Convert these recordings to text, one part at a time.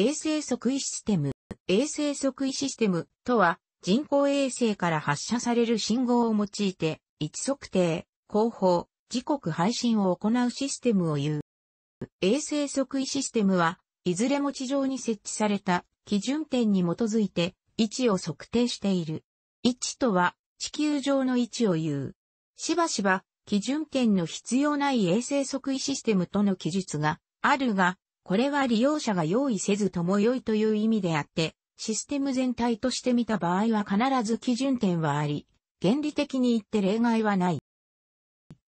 衛星測位システム。衛星測位システムとは、人工衛星から発射される信号を用いて、位置測定、後方、時刻配信を行うシステムを言う。衛星測位システムは、いずれも地上に設置された基準点に基づいて位置を測定している。位置とは地球上の位置を言う。しばしば基準点の必要ない衛星測位システムとの記述があるが、これは利用者が用意せずとも良いという意味であって、システム全体として見た場合は必ず基準点はあり、原理的に言って例外はない。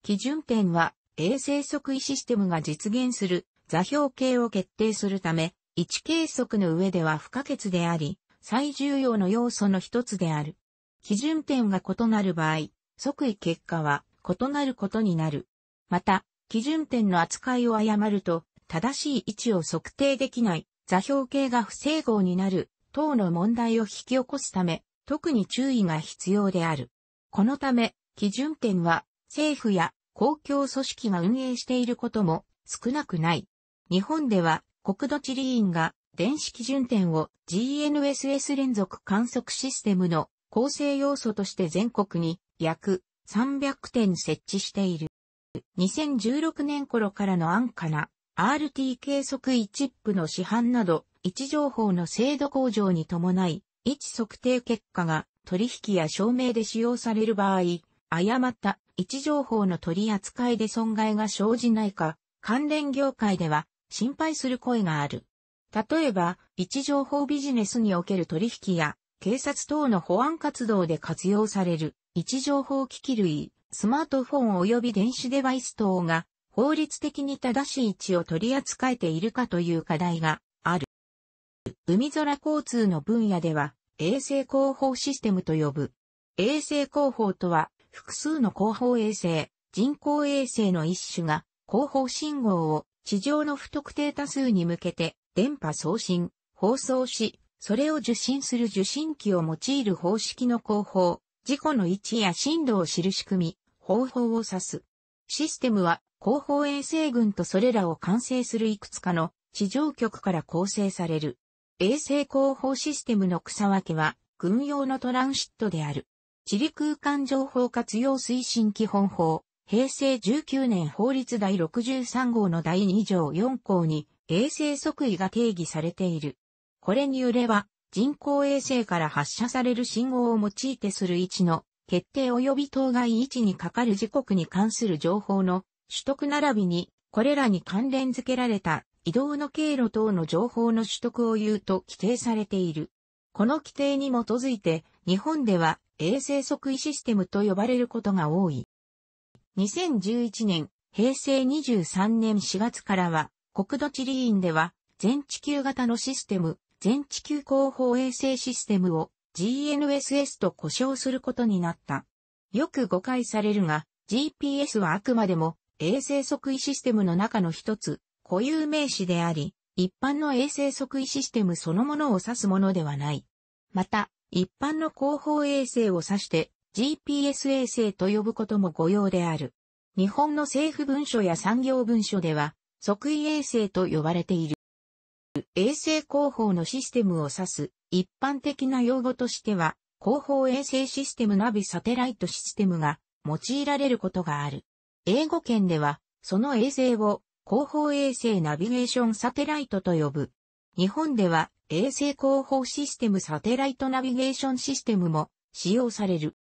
基準点は、衛星測位システムが実現する座標系を決定するため、位置計測の上では不可欠であり、最重要の要素の一つである。基準点が異なる場合、即位結果は異なることになる。また、基準点の扱いを誤ると、正しい位置を測定できない座標系が不整合になる等の問題を引き起こすため、特に注意が必要である。このため、基準点は政府や公共組織が運営していることも少なくない。日本では国土地理院が電子基準点を GNSS 連続観測システムの構成要素として全国に約300点設置している。2016年頃からの安価な RTK 測位チップの市販など、位置情報の精度向上に伴い、位置測定結果が取引や証明で使用される場合、誤った位置情報の取り扱いで損害が生じないか、関連業界では心配する声がある。例えば、位置情報ビジネスにおける取引や、警察等の保安活動で活用される位置情報機器類、スマートフォン及び電子デバイス等が法律的に正しい位置を取り扱えているかという課題がある。海空交通の分野では、衛星広報システムと呼ぶ。衛星広報とは、複数の広報衛星、人工衛星の一種が、広報信号を地上の不特定多数に向けて、電波送信、放送し、それを受信する受信機を用いる方式の広報、事故の位置や振動を知る仕組み、方法を指す。システムは広報衛星群とそれらを完成するいくつかの地上局から構成される。衛星広報システムの草分けは、軍用のトランシットである。地理空間情報活用推進基本法、平成19年法律第63号の第2条4項に、衛星即位が定義されている。これによれば、人工衛星から発射される信号を用いてする位置の決定及び当該位置にかかる時刻に関する情報の取得並びに、これらに関連付けられた移動の経路等の情報の取得を言うと規定されている。この規定に基づいて、日本では衛星測位システムと呼ばれることが多い。2011年、平成23年4月からは、国土地理院では、全地球型のシステム、全地球広報衛星システムを GNSS と呼称することになった。よく誤解されるが、GPS はあくまでも衛星測位システムの中の一つ、固有名詞であり、一般の衛星測位システムそのものを指すものではない。また、一般の広報衛星を指して GPS 衛星と呼ぶことも御用である。日本の政府文書や産業文書では、測位衛星と呼ばれている。衛星広報のシステムを指す一般的な用語としては、広報衛星システムナビサテライトシステムが用いられることがある。英語圏では、その衛星を後方衛星ナビゲーションサテライトと呼ぶ。日本では衛星広報システムサテライトナビゲーションシステムも使用される。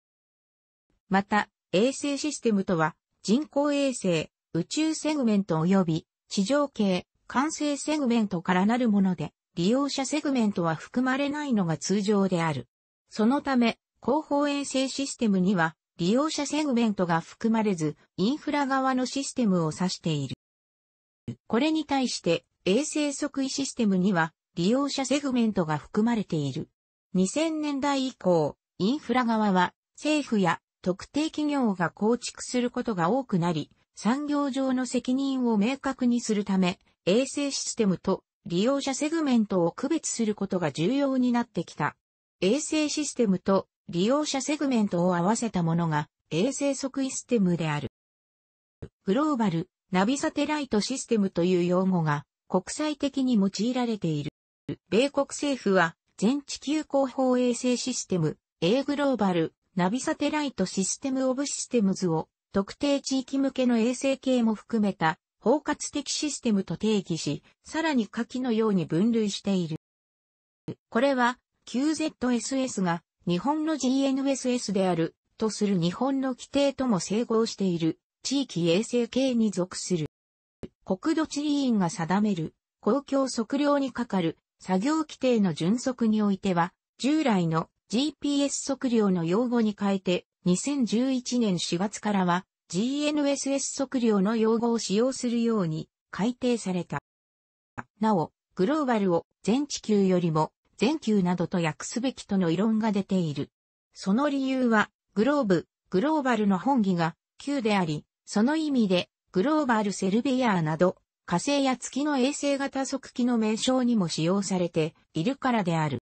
また、衛星システムとは人工衛星、宇宙セグメント及び地上系、完成セグメントからなるもので、利用者セグメントは含まれないのが通常である。そのため、広報衛星システムには利用者セグメントが含まれず、インフラ側のシステムを指している。これに対して、衛星即位システムには、利用者セグメントが含まれている。2000年代以降、インフラ側は、政府や特定企業が構築することが多くなり、産業上の責任を明確にするため、衛星システムと利用者セグメントを区別することが重要になってきた。衛星システムと利用者セグメントを合わせたものが衛星測位ステムである。グローバルナビサテライトシステムという用語が国際的に用いられている。米国政府は全地球広報衛星システム A グローバルナビサテライトシステムオブシステムズを特定地域向けの衛星系も含めた包括的システムと定義し、さらに下記のように分類している。これは QZSS が日本の GNSS である、とする日本の規定とも整合している、地域衛生系に属する。国土地理院が定める、公共測量にかかる、作業規定の準則においては、従来の GPS 測量の用語に変えて、2011年4月からは GNSS 測量の用語を使用するように改定された。なお、グローバルを全地球よりも全球などと訳すべきとの異論が出ている。その理由は、グローブ、グローバルの本義が、旧であり、その意味で、グローバルセルベアーなど、火星や月の衛星型測器の名称にも使用されているからである。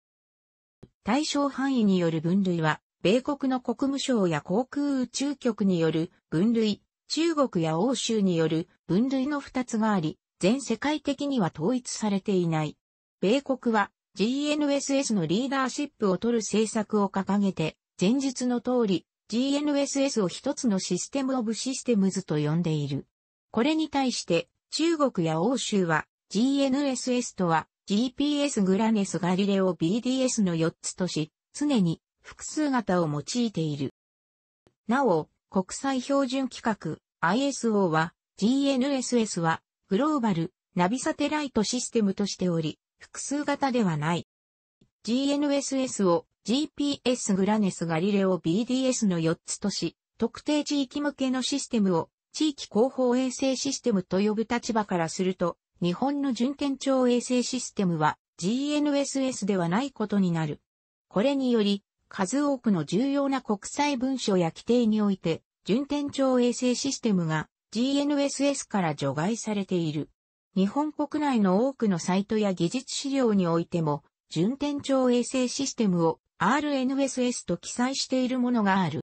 対象範囲による分類は、米国の国務省や航空宇宙局による分類、中国や欧州による分類の二つがあり、全世界的には統一されていない。米国は GNSS のリーダーシップを取る政策を掲げて、前述の通り、GNSS を一つのシステムオブシステムズと呼んでいる。これに対して、中国や欧州は、GNSS とは、GPS グラネスガリレオ BDS の4つとし、常に複数型を用いている。なお、国際標準規格 ISO は、GNSS は、グローバル、ナビサテライトシステムとしており、複数型ではない。GNSS を GPS グラネスガリレオ BDS の4つとし、特定地域向けのシステムを地域広報衛星システムと呼ぶ立場からすると、日本の準県庁衛星システムは GNSS ではないことになる。これにより、数多くの重要な国際文書や規定において、準天庁衛星システムが GNSS から除外されている。日本国内の多くのサイトや技術資料においても、順天長衛星システムを RNSS と記載しているものがある。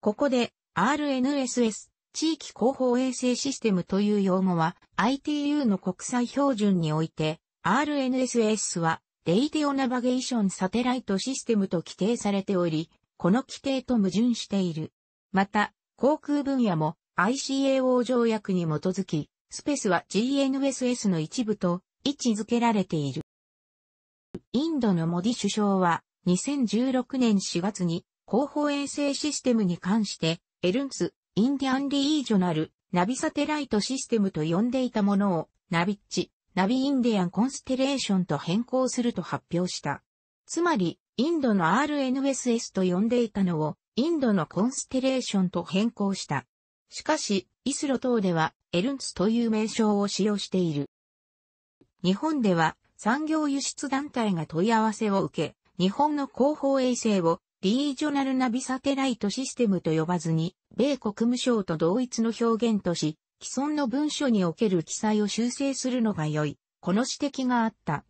ここで RNSS 地域広報衛星システムという用語は ITU の国際標準において RNSS はレイディオナバゲーションサテライトシステムと規定されており、この規定と矛盾している。また、航空分野も ICAO 条約に基づき、スペースは GNSS の一部と位置づけられている。インドのモディ首相は2016年4月に後方衛星システムに関してエルンス・インディアンリージョナル・ナビサテライトシステムと呼んでいたものをナビッチ・ナビインディアンコンステレーションと変更すると発表した。つまり、インドの RNSS と呼んでいたのをインドのコンステレーションと変更した。しかし、イスロ等では、エルンツという名称を使用している。日本では、産業輸出団体が問い合わせを受け、日本の広報衛星を、リージョナルナビサテライトシステムと呼ばずに、米国務省と同一の表現とし、既存の文書における記載を修正するのが良い。この指摘があった。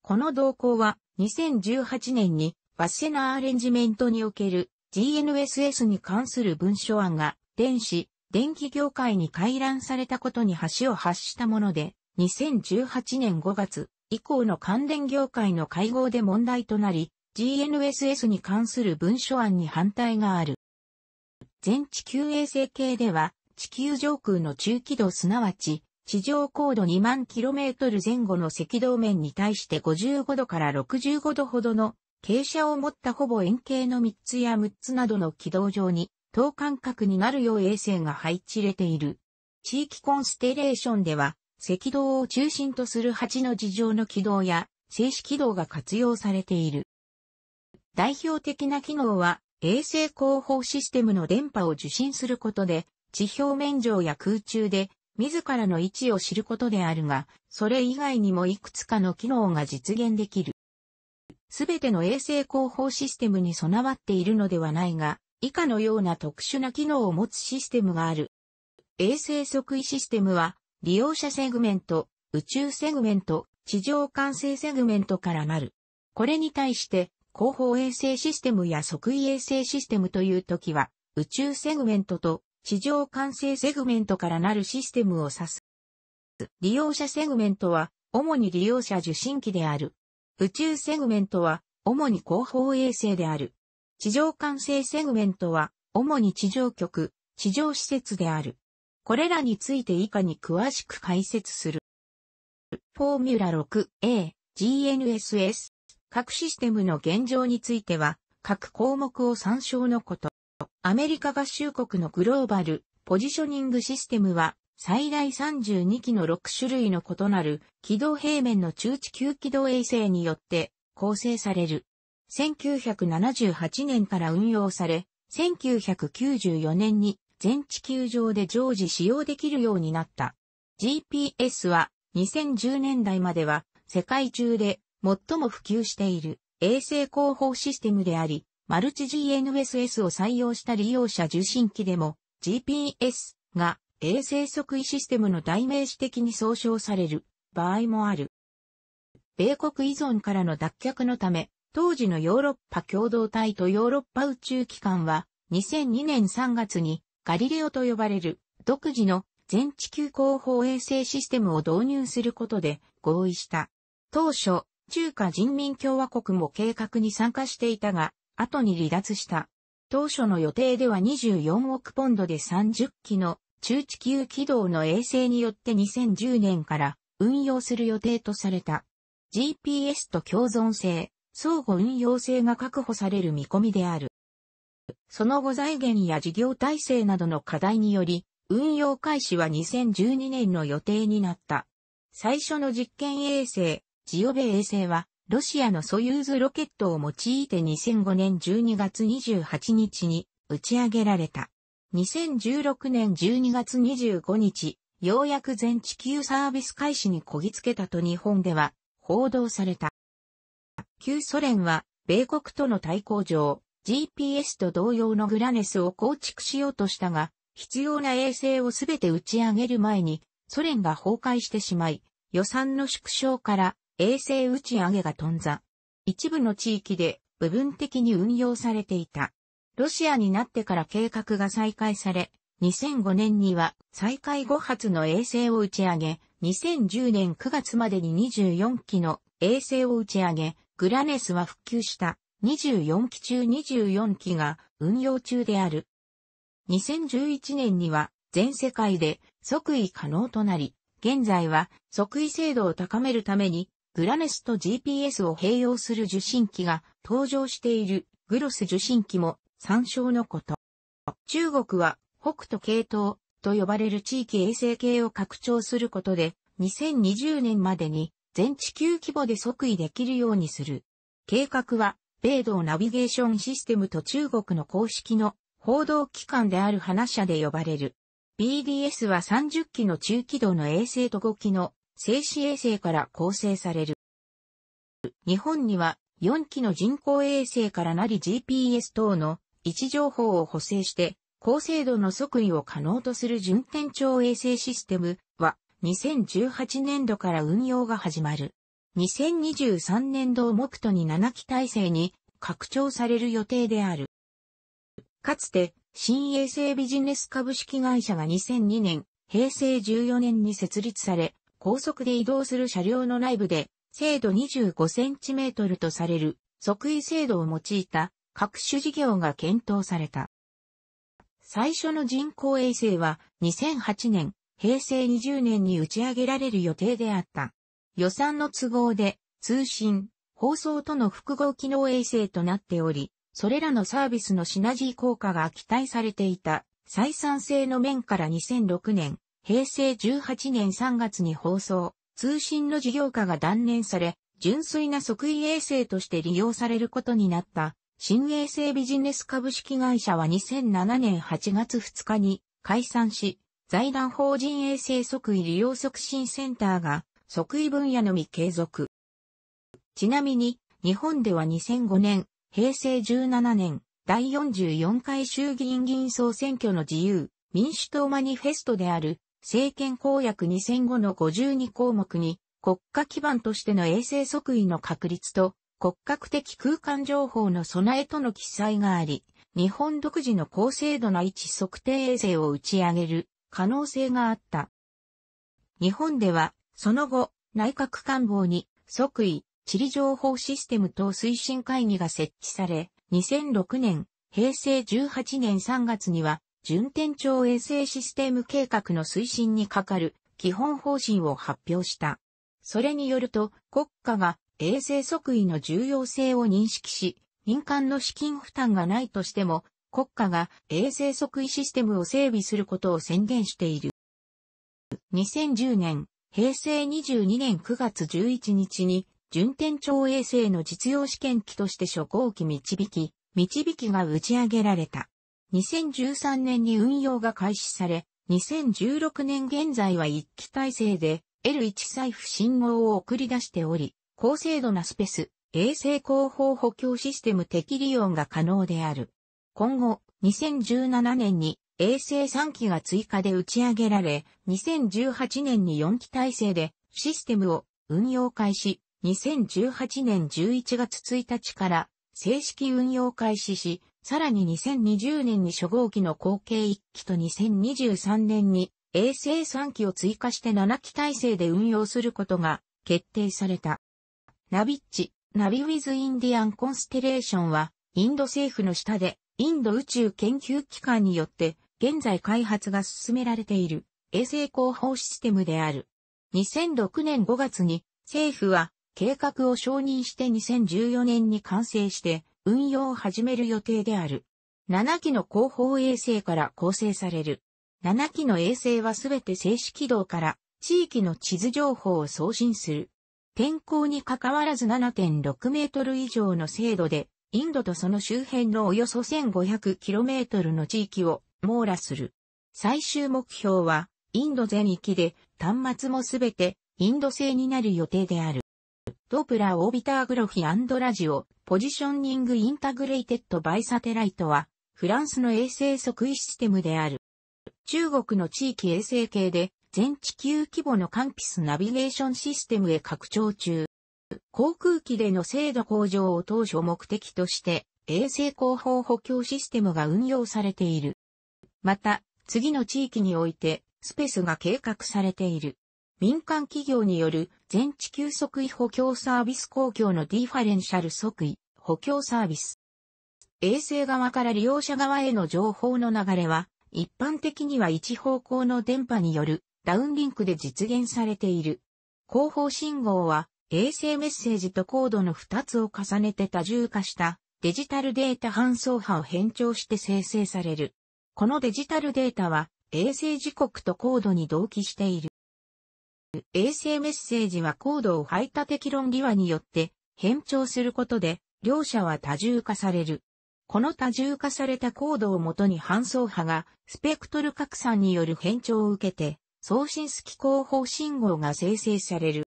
この動向は、2018年に、バッセナーアレンジメントにおける GNSS に関する文書案が、電子、電気業界に回覧されたことに橋を発したもので、2018年5月以降の関連業界の会合で問題となり、GNSS に関する文書案に反対がある。全地球衛星系では、地球上空の中軌道すなわち、地上高度2万キロメートル前後の赤道面に対して55度から65度ほどの傾斜を持ったほぼ円形の3つや6つなどの軌道上に等間隔になるよう衛星が配置れている。地域コンステレーションでは、赤道を中心とする8の事情の軌道や静止軌道が活用されている。代表的な機能は、衛星広報システムの電波を受信することで、地表面上や空中で自らの位置を知ることであるが、それ以外にもいくつかの機能が実現できる。すべての衛星広報システムに備わっているのではないが、以下のような特殊な機能を持つシステムがある。衛星測位システムは、利用者セグメント、宇宙セグメント、地上管制セグメントからなる。これに対して、広報衛星システムや測位衛星システムという時は、宇宙セグメントと地上管制セグメントからなるシステムを指す。利用者セグメントは、主に利用者受信機である。宇宙セグメントは、主に広報衛星である。地上管制セグメントは、主に地上局、地上施設である。これらについて以下に詳しく解説する。フォーミュラ 6A、GNSS、各システムの現状については、各項目を参照のこと。アメリカ合衆国のグローバル、ポジショニングシステムは、最大32機の6種類の異なる軌道平面の中地球軌道衛星によって構成される。1978年から運用され、1994年に全地球上で常時使用できるようになった。GPS は2010年代までは世界中で最も普及している衛星広報システムであり、マルチ GNSS を採用した利用者受信機でも GPS が衛星測位システムの代名詞的に総称される場合もある。米国依存からの脱却のため、当時のヨーロッパ共同体とヨーロッパ宇宙機関は2002年3月にガリレオと呼ばれる独自の全地球広報衛星システムを導入することで合意した。当初、中華人民共和国も計画に参加していたが、後に離脱した。当初の予定では24億ポンドで30機の中地球軌道の衛星によって2010年から運用する予定とされた。GPS と共存性、相互運用性が確保される見込みである。その後財源や事業体制などの課題により、運用開始は2012年の予定になった。最初の実験衛星、ジオベ衛星は、ロシアのソユーズロケットを用いて2005年12月28日に打ち上げられた。2016年12月25日、ようやく全地球サービス開始にこぎつけたと日本では報道された。旧ソ連は、米国との対抗上、GPS と同様のグラネスを構築しようとしたが、必要な衛星をすべて打ち上げる前に、ソ連が崩壊してしまい、予算の縮小から衛星打ち上げが頓挫。一部の地域で部分的に運用されていた。ロシアになってから計画が再開され、2005年には再開後発の衛星を打ち上げ、2010年9月までに24機の衛星を打ち上げ、グラネスは復旧した24機中24機が運用中である。2011年には全世界で即位可能となり、現在は即位精度を高めるためにグラネスと GPS を併用する受信機が登場しているグロス受信機も参照のこと。中国は北斗系統と呼ばれる地域衛星系を拡張することで2020年までに全地球規模で即位できるようにする。計画は、米道ナビゲーションシステムと中国の公式の報道機関である話者で呼ばれる。BDS は30機の中軌道の衛星と5機の静止衛星から構成される。日本には4機の人工衛星からなり GPS 等の位置情報を補正して高精度の即位を可能とする順天超衛星システムは2018年度から運用が始まる。2023年度を目途に7期体制に拡張される予定である。かつて、新衛星ビジネス株式会社が2002年、平成14年に設立され、高速で移動する車両の内部で、精度25センチメートルとされる、即位精度を用いた各種事業が検討された。最初の人工衛星は2008年、平成20年に打ち上げられる予定であった。予算の都合で、通信、放送との複合機能衛星となっており、それらのサービスのシナジー効果が期待されていた、採算性の面から2006年、平成18年3月に放送、通信の事業化が断念され、純粋な即位衛星として利用されることになった、新衛星ビジネス株式会社は2007年8月2日に解散し、財団法人衛生即位利用促進センターが即位分野のみ継続。ちなみに、日本では2005年、平成17年、第44回衆議院議員総選挙の自由、民主党マニフェストである、政権公約2005の52項目に、国家基盤としての衛生即位の確立と、骨格的空間情報の備えとの記載があり、日本独自の高精度な位置測定衛星を打ち上げる可能性があった。日本では、その後、内閣官房に即位、地理情報システム等推進会議が設置され、2006年、平成18年3月には、順天町衛星システム計画の推進に係る基本方針を発表した。それによると、国家が衛星即位の重要性を認識し、民間の資金負担がないとしても、国家が衛星測位システムを整備することを宣言している。2010年、平成22年9月11日に、順天超衛星の実用試験機として初号機導き、導きが打ち上げられた。2013年に運用が開始され、2016年現在は1機体制で L1 財布信号を送り出しており、高精度なスペース、衛星広報補強システム適利用が可能である。今後、2017年に衛星3機が追加で打ち上げられ、2018年に4機体制でシステムを運用開始、2018年11月1日から正式運用開始し、さらに2020年に初号機の後継1機と2023年に衛星3機を追加して7機体制で運用することが決定された。ナビッチ、ナビウィズ・インディアン・コンステレーションは、インド政府の下で、インド宇宙研究機関によって現在開発が進められている衛星広報システムである。2006年5月に政府は計画を承認して2014年に完成して運用を始める予定である。7機の広報衛星から構成される。7機の衛星はすべて静止軌道から地域の地図情報を送信する。天候に関わらず7.6メートル以上の精度でインドとその周辺のおよそ 1500km の地域を網羅する。最終目標は、インド全域で端末もすべてインド製になる予定である。ドープラオービターグロフィラジオポジショニングインタグレイテッドバイサテライトはフランスの衛星測位システムである。中国の地域衛星系で全地球規模のカンピスナビゲーションシステムへ拡張中。航空機での精度向上を当初目的として、衛星広報補強システムが運用されている。また、次の地域において、スペースが計画されている。民間企業による全地球即位補強サービス公共のディファレンシャル即位補強サービス。衛星側から利用者側への情報の流れは、一般的には一方向の電波によるダウンリンクで実現されている。広報信号は衛星メッセージとコードの2つを重ねて多重化したデジタルデータ搬送波を変調して生成される。このデジタルデータは衛星時刻とコードに同期している。衛星メッセージはコードを排他的論理話によって変調することで両者は多重化される。この多重化されたコードをもとに搬送波がスペクトル拡散による変調を受けて送信式後方信号が生成される。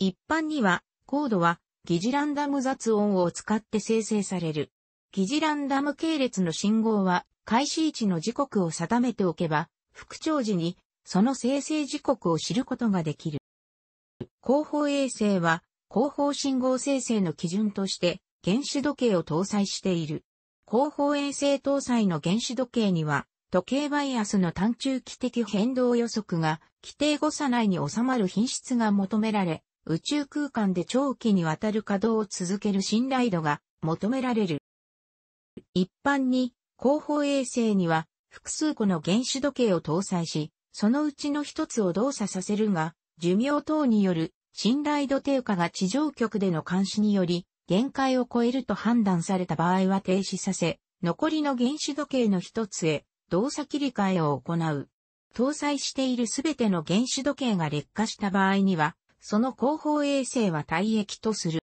一般には、コードは、疑似ランダム雑音を使って生成される。疑似ランダム系列の信号は、開始位置の時刻を定めておけば、復調時に、その生成時刻を知ることができる。後方衛星は、後方信号生成の基準として、原子時計を搭載している。後方衛星搭載の原子時計には、時計バイアスの単中期的変動予測が規定誤差内に収まる品質が求められ、宇宙空間で長期にわたる稼働を続ける信頼度が求められる。一般に広報衛星には複数個の原子時計を搭載し、そのうちの一つを動作させるが、寿命等による信頼度低下が地上局での監視により、限界を超えると判断された場合は停止させ、残りの原子時計の一つへ動作切り替えを行う。搭載しているすべての原子時計が劣化した場合には、その後方衛星は退役とする。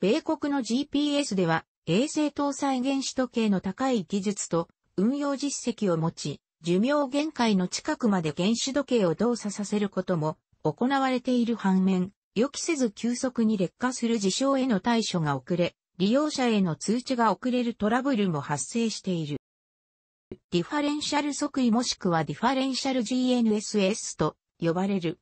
米国の GPS では、衛星搭載原子時計の高い技術と運用実績を持ち、寿命限界の近くまで原子時計を動作させることも行われている反面、予期せず急速に劣化する事象への対処が遅れ、利用者への通知が遅れるトラブルも発生している。ディファレンシャル即位もしくはディファレンシャル GNSS と呼ばれる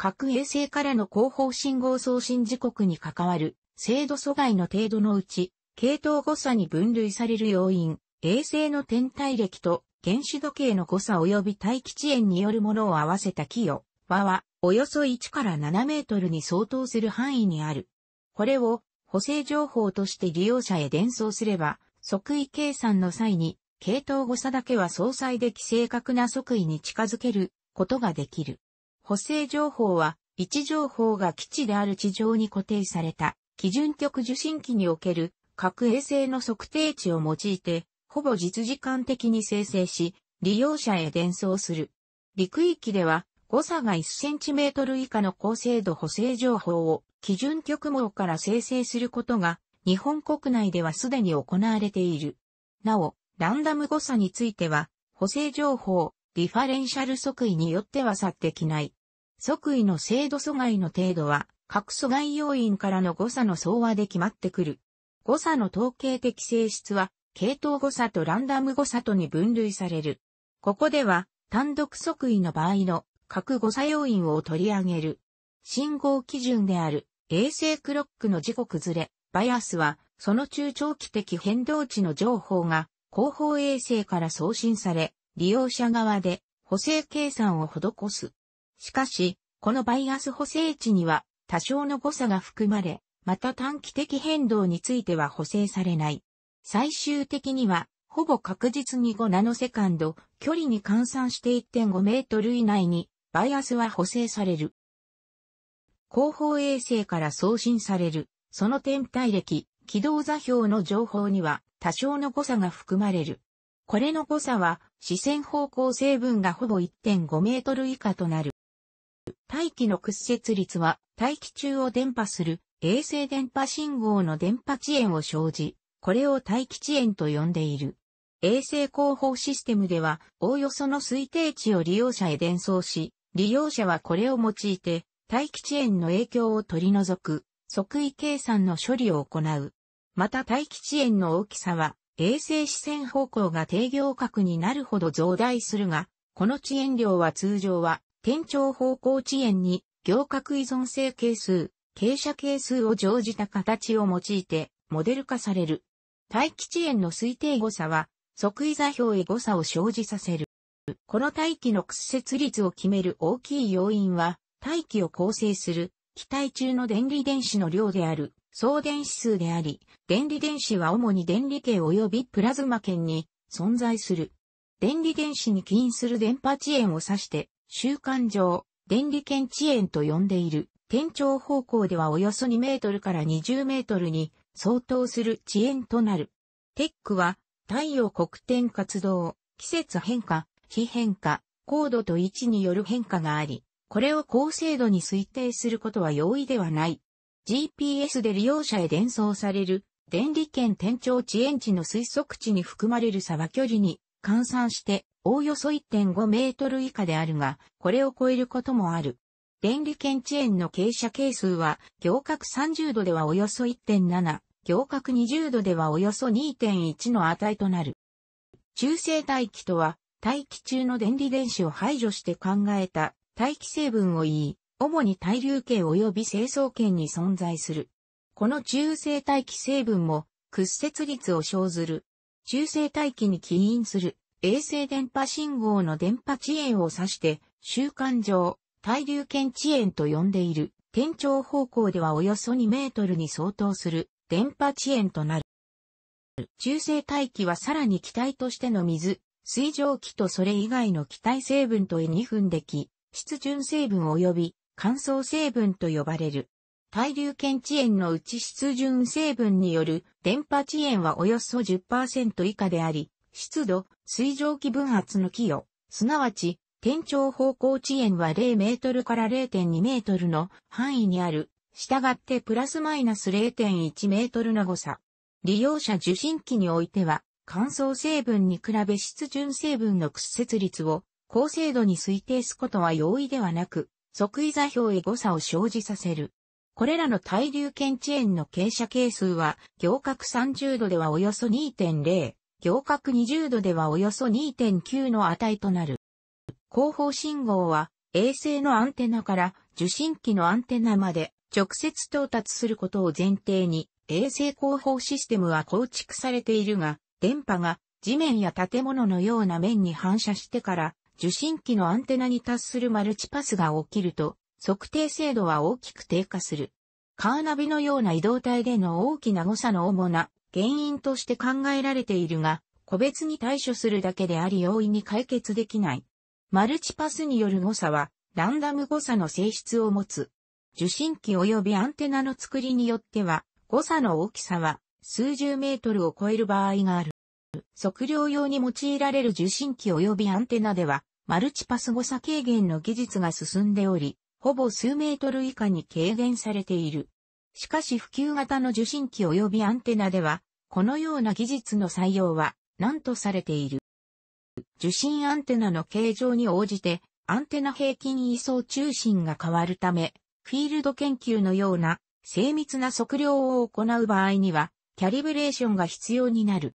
各衛星からの後方信号送信時刻に関わる制度阻害の程度のうち、系統誤差に分類される要因、衛星の天体歴と原子時計の誤差及び大気遅延によるものを合わせた寄与、和は、およそ1から7メートルに相当する範囲にある。これを、補正情報として利用者へ伝送すれば、即位計算の際に、系統誤差だけは相殺でき正確な即位に近づけることができる。補正情報は、位置情報が基地である地上に固定された、基準局受信機における核衛星の測定値を用いて、ほぼ実時間的に生成し、利用者へ伝送する。陸域では、誤差が1 c m 以下の高精度補正情報を基準局網から生成することが日本国内ではすでに行われている。なお、ランダム誤差については、補正情報、ディファレンシャル測位によっては去ってきない即位の制度阻害の程度は、各阻害要因からの誤差の総和で決まってくる。誤差の統計的性質は、系統誤差とランダム誤差とに分類される。ここでは、単独即位の場合の各誤差要因を取り上げる。信号基準である衛星クロックの時刻ずれ、バイアスは、その中長期的変動値の情報が広報衛星から送信され、利用者側で補正計算を施す。しかし、このバイアス補正値には多少の誤差が含まれ、また短期的変動については補正されない。最終的には、ほぼ確実に5ナノセカンド、距離に換算して1.5メートル以内に、バイアスは補正される。後方衛星から送信される、その天体歴、軌道座標の情報には多少の誤差が含まれる。これの誤差は、視線方向成分がほぼ1.5メートル以下となる。大気の屈折率は大気中を電波する衛星電波信号の電波遅延を生じ、これを大気遅延と呼んでいる。衛星広報システムでは、おおよその推定値を利用者へ伝送し、利用者はこれを用いて、大気遅延の影響を取り除く、即位計算の処理を行う。また大気遅延の大きさは、衛星視線方向が定行角になるほど増大するが、この遅延量は通常は県庁方向遅延に、行革依存性係数、傾斜係数を乗じた形を用いて、モデル化される。待機遅延の推定誤差は、即位座標へ誤差を生じさせる。この待機の屈折率を決める大きい要因は、大気を構成する、気体中の電離電子の量である、総電子数であり、電離電子は主に電離系及びプラズマ圏に存在する。電離電子に起因する電波遅延を指して、週慣上、電離圏遅延と呼んでいる、天頂方向ではおよそ2メートルから20メートルに相当する遅延となる。テックは、太陽黒点活動、季節変化、非変化、高度と位置による変化があり、これを高精度に推定することは容易ではない。GPS で利用者へ伝送される、電離圏天頂遅延値の推測値に含まれる差は距離に換算しておおよそ1.5メートル以下であるが、これを超えることもある。電離検知円の傾斜係数は、行角30度ではおよそ1.7、行角20度ではおよそ2.1の値となる。中性大気とは、大気中の電離電子を排除して考えた大気成分を言い、主に対流圏及び成層圏に存在する。この中性大気成分も屈折率を生ずる。中性大気に起因する衛星電波信号の電波遅延を指して、週慣上、対流圏遅延と呼んでいる、天頂方向ではおよそ2メートルに相当する電波遅延となる。中性大気はさらに気体としての水、水蒸気とそれ以外の気体成分と E2 分でき、湿潤成分及び乾燥成分と呼ばれる。対流圏遅延のうち湿潤成分による電波遅延はおよそ10%以下であり、湿度、水蒸気分圧の寄与、すなわち、天頂方向遅延は0メートルから0.2メートルの範囲にある、従ってプラスマイナス0.1メートルの誤差。利用者受信機においては、乾燥成分に比べ湿潤成分の屈折率を高精度に推定すことは容易ではなく、即位座標へ誤差を生じさせる。これらの対流圏遅延の傾斜係数は、行角30度ではおよそ2.0、行角20度ではおよそ2.9の値となる。後方信号は衛星のアンテナから受信機のアンテナまで直接到達することを前提に衛星後方システムは構築されているが、電波が地面や建物のような面に反射してから受信機のアンテナに達するマルチパスが起きると測定精度は大きく低下する。カーナビのような移動体での大きな誤差の主な原因として考えられているが、個別に対処するだけであり容易に解決できない。マルチパスによる誤差は、ランダム誤差の性質を持つ。受信機及びアンテナの作りによっては、誤差の大きさは数十メートルを超える場合がある。測量用に用いられる受信機及びアンテナでは、マルチパス誤差軽減の技術が進んでおり、ほぼ数メートル以下に軽減されている。しかし普及型の受信機及びアンテナでは、このような技術の採用は何とされている。受信アンテナの形状に応じてアンテナ平均位相中心が変わるため、フィールド研究のような精密な測量を行う場合には、キャリブレーションが必要になる。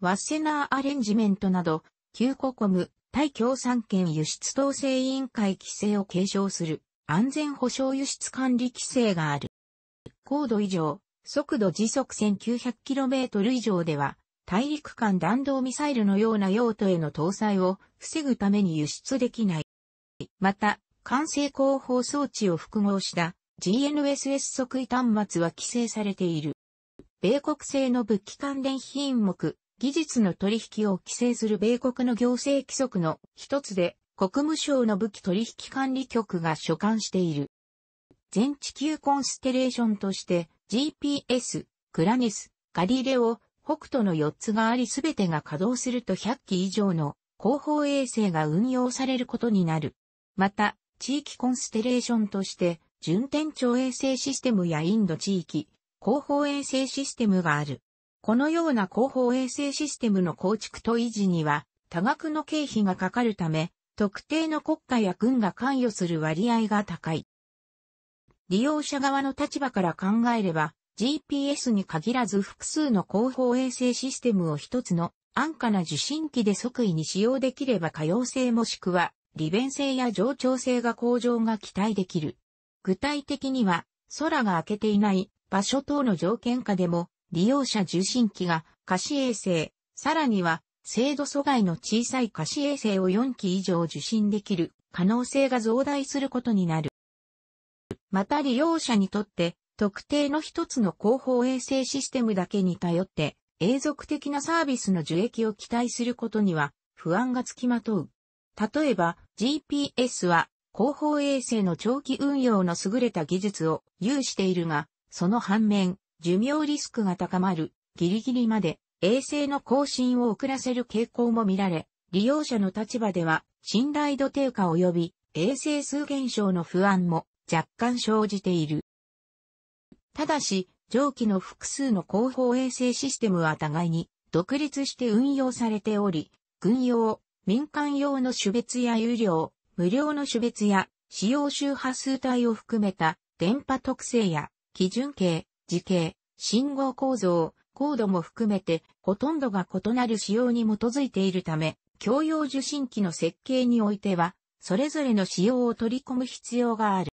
ワッセナーアレンジメントなど、旧ココム、対共産権輸出統制委員会規制を継承する安全保障輸出管理規制がある。高度以上、速度時速 1900km 以上では、大陸間弾道ミサイルのような用途への搭載を防ぐために輸出できない。また、管制広報装置を複合した GNSS 即位端末は規制されている。米国製の武器関連品目、技術の取引を規制する米国の行政規則の一つで、国務省の武器取引管理局が所管している。全地球コンステレーションとして GPS、クラネス、ガリレオ、北斗の4つがありすべてが稼働すると100機以上の広報衛星が運用されることになる。また、地域コンステレーションとして、順天町衛星システムやインド地域、広報衛星システムがある。このような広報衛星システムの構築と維持には、多額の経費がかかるため、特定の国家や軍が関与する割合が高い。利用者側の立場から考えれば、GPS に限らず複数の広報衛星システムを一つの安価な受信機で即位に使用できれば可用性もしくは利便性や冗長性が向上が期待できる。具体的には空が開けていない場所等の条件下でも利用者受信機が可視衛星、さらには精度阻害の小さい可視衛星を4機以上受信できる可能性が増大することになる。また利用者にとって、特定の一つの広報衛星システムだけに頼って、永続的なサービスの受益を期待することには不安がつきまとう。例えば GPS は広報衛星の長期運用の優れた技術を有しているが、その反面、寿命リスクが高まるギリギリまで衛星の更新を遅らせる傾向も見られ、利用者の立場では信頼度低下及び衛星数減少の不安も若干生じている。ただし、上記の複数の広報衛星システムは互いに独立して運用されており、軍用、民間用の種別や有料、無料の種別や使用周波数帯を含めた電波特性や基準形、時形、信号構造、高度も含めてほとんどが異なる仕様に基づいているため、共用受信機の設計においては、それぞれの仕様を取り込む必要がある。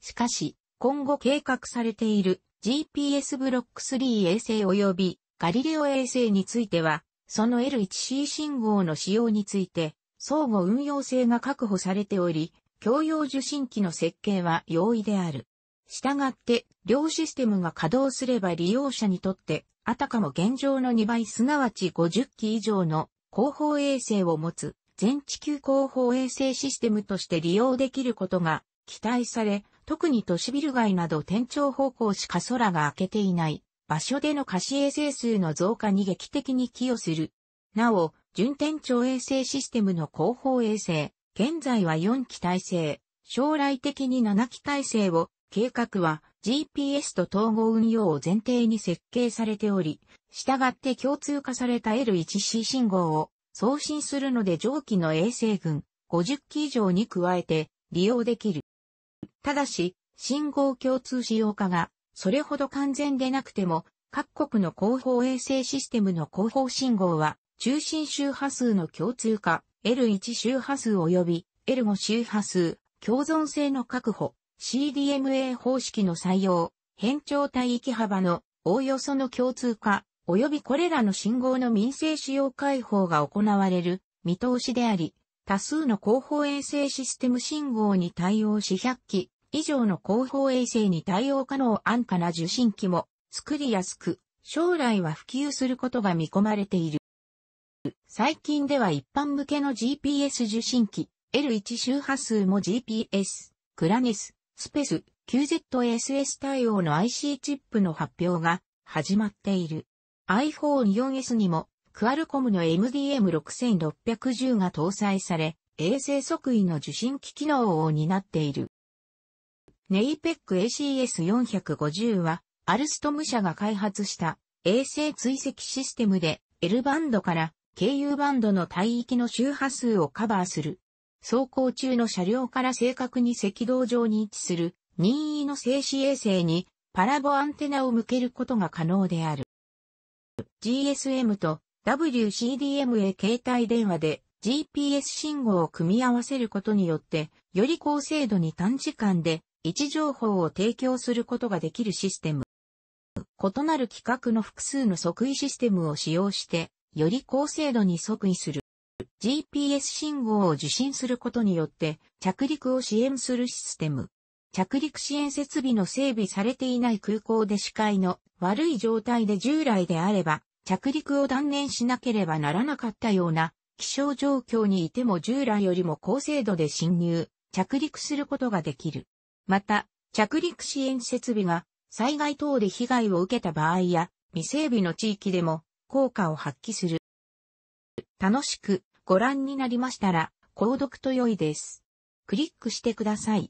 しかし、今後計画されている GPS ブロック3衛星及びガリレオ衛星については、その L1C 信号の使用について、相互運用性が確保されており、共用受信機の設計は容易である。したがって、両システムが稼働すれば利用者にとって、あたかも現状の2倍すなわち50機以上の広報衛星を持つ全地球広報衛星システムとして利用できることが期待され、特に都市ビル街など天頂方向しか空が明けていない場所での可視衛星数の増加に劇的に寄与する。なお、順天頂衛星システムの後方衛星、現在は4機体制、将来的に7機体制を、計画は GPS と統合運用を前提に設計されており、従って共通化された L1C 信号を送信するので上記の衛星群50機以上に加えて利用できる。ただし、信号共通使用化が、それほど完全でなくても、各国の広報衛星システムの広報信号は、中心周波数の共通化、L1 周波数及び L5 周波数、共存性の確保、CDMA 方式の採用、変調帯域幅のおおよその共通化、及びこれらの信号の民生使用開放が行われる見通しであり、多数の広報衛星システム信号に対応し100機以上の広報衛星に対応可能安価な受信機も作りやすく、将来は普及することが見込まれている。最近では一般向けの GPS 受信機、L1 周波数も GPS、クラネス、スペス、QZSS 対応の IC チップの発表が始まっている。iPhone4S にも、クアルコムの MDM6610 が搭載され、衛星測位の受信機機能を担っている。ネイペック ACS450 は、アルストム社が開発した衛星追跡システムで L バンドから KU バンドの帯域の周波数をカバーする。走行中の車両から正確に赤道上に位置する任意の静止衛星にパラボアンテナを向けることが可能である。GSM と WCDMA 携帯電話で GPS 信号を組み合わせることによって、より高精度に短時間で位置情報を提供することができるシステム。異なる規格の複数の即位システムを使用して、より高精度に即位する。GPS 信号を受信することによって、着陸を支援するシステム。着陸支援設備の整備されていない空港で視界の悪い状態で従来であれば、着陸を断念しなければならなかったような気象状況にいても従来よりも高精度で侵入、着陸することができる。また、着陸支援設備が災害等で被害を受けた場合や未整備の地域でも効果を発揮する。楽しくご覧になりましたら、購読と良いです。クリックしてください。